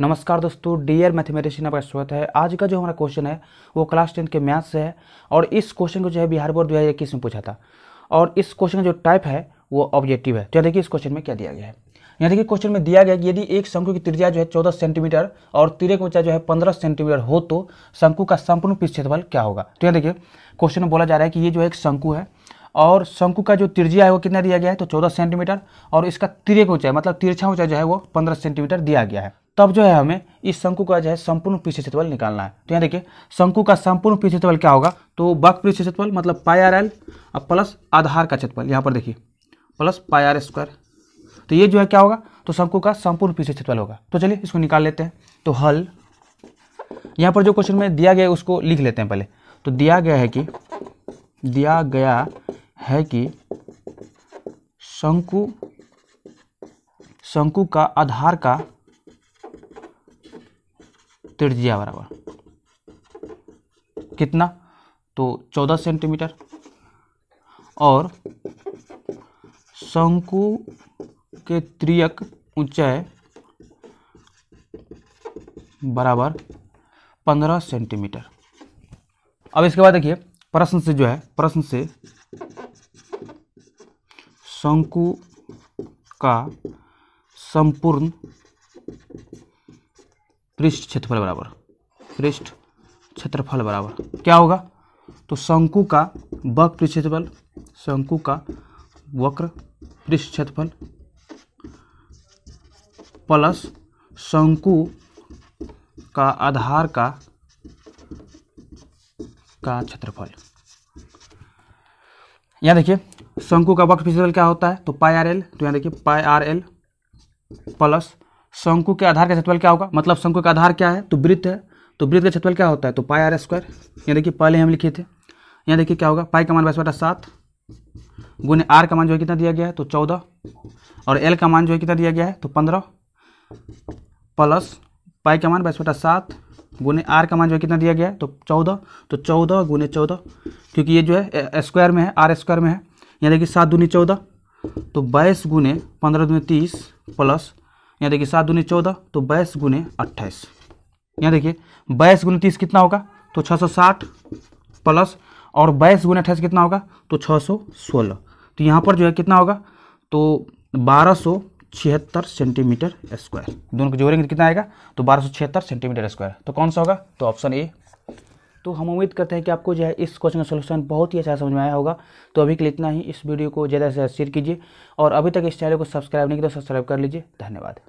नमस्कार दोस्तों dear mathematician आपका स्वागत है आज का जो हमारा क्वेश्चन है वो क्लास टेंथ के मैथ्स से है और इस क्वेश्चन को जो है बिहार बोर्ड दो हज़ार इक्कीस में पूछा था और इस क्वेश्चन का जो टाइप है वो ऑब्जेक्टिव है तो देखिए इस क्वेश्चन में क्या दिया गया है यहाँ देखिए क्वेश्चन में दिया गया कि यदि एक शंकु की त्रिज्या जो है चौदह सेंटीमीटर और तिरे की ऊंचाई जो है पंद्रह सेंटीमीटर हो तो शंकु का संपूर्ण क्षेत्रफल क्या होगा तो यहाँ देखिए क्वेश्चन में बोला जा रहा है कि ये जो एक शंकु है और शंकु का जो त्रिज्या है वो कितना दिया गया है तो चौदह सेंटीमीटर और इसका तिरक ऊंचाई मतलब तिरछा ऊंचाई जो है वो पंद्रह सेंटीमीटर दिया गया है तब जो है हमें इस शंकु का जो है संपूर्ण पृष्ठ क्षेत्रफल निकालना है तो यहाँ देखिए शंकु का संपूर्ण पृष्ठ क्षेत्रफल क्या होगा तो बक पृष्ठ क्षेत्रफल मतलब पाई आर एल और प्लस आधार का क्षेत्रफल यहाँ पर देखिए प्लस पाई आर स्क्वायर तो ये जो है क्या होगा तो शंकु का संपूर्ण पृष्ठ क्षेत्रफल होगा तो चलिए इसको निकाल लेते हैं तो हल यहाँ पर जो क्वेश्चन में दिया गया उसको लिख लेते हैं पहले तो दिया गया है कि दिया गया है कि शंकु शंकु का आधार का त्रिज्या बराबर कितना तो चौदह सेंटीमीटर और शंकु के त्रियक ऊंचाई बराबर पंद्रह सेंटीमीटर अब इसके बाद देखिए प्रश्न से जो है प्रश्न से शंकु का संपूर्ण पृष्ठ क्षेत्रफल बराबर पृष्ठ क्षेत्रफल बराबर क्या होगा तो शंकु का वक्र पृष्ठ क्षेत्रफल शंकु का वक्र पृष्ठ क्षेत्रफल प्लस शंकु का आधार का का क्षेत्रफल यहाँ देखिए शंकु का वक्र पृष्ठ क्षेत्रफल क्या होता है तो पाई आर एल तो यहाँ देखिए पाई आर एल प्लस शंकु के आधार का क्षेत्रफल क्या होगा मतलब शंकु का आधार क्या है तो वृत्त है तो वृत्त का क्षेत्रफल क्या होता है तो पाई आर स्क्वायर यहाँ देखिए पहले हम लिखे थे यहाँ देखिए क्या होगा पाई का मान बाईस बटा सात गुने आर का मान जो है कितना दिया गया है तो चौदह और एल का मान जो है कितना दिया गया है तो पंद्रह प्लस पाई का मान बाईस बटा सात गुने आर का मान जो है कितना दिया गया है तो चौदह तो चौदह गुने चौदह क्योंकि ये जो है स्क्वायर में है आर स्क्वायर में है यहाँ देखिए सात दूनी चौदह तो बाईस गुने पंद्रह दूनी तीस प्लस यहाँ देखिए सात दूनी चौदह तो बाईस गुने अट्ठाईस यहाँ देखिए बाईस गुने तीस कितना होगा तो छः सौ साठ प्लस और बाईस गुने अट्ठाईस कितना होगा तो छः सौ सोलह तो यहाँ पर जो है कितना होगा तो बारह सौ छिहत्तर सेंटीमीटर स्क्वायर दोनों को जोड़ेंगे तो कितना आएगा तो बारह सौ छिहत्तर सेंटीमीटर स्क्वायर तो कौन सा होगा तो ऑप्शन ए तो हम उम्मीद करते हैं कि आपको जो है इस क्वेश्चन का सोल्यूशन बहुत ही अच्छा समझ में आया होगा तो अभी के लिए इतना ही इस वीडियो को ज़्यादा से ज़्यादा शेयर कीजिए और अभी तक इस चैनल को सब्सक्राइब नहीं किया तो सब्सक्राइब कर लीजिए धन्यवाद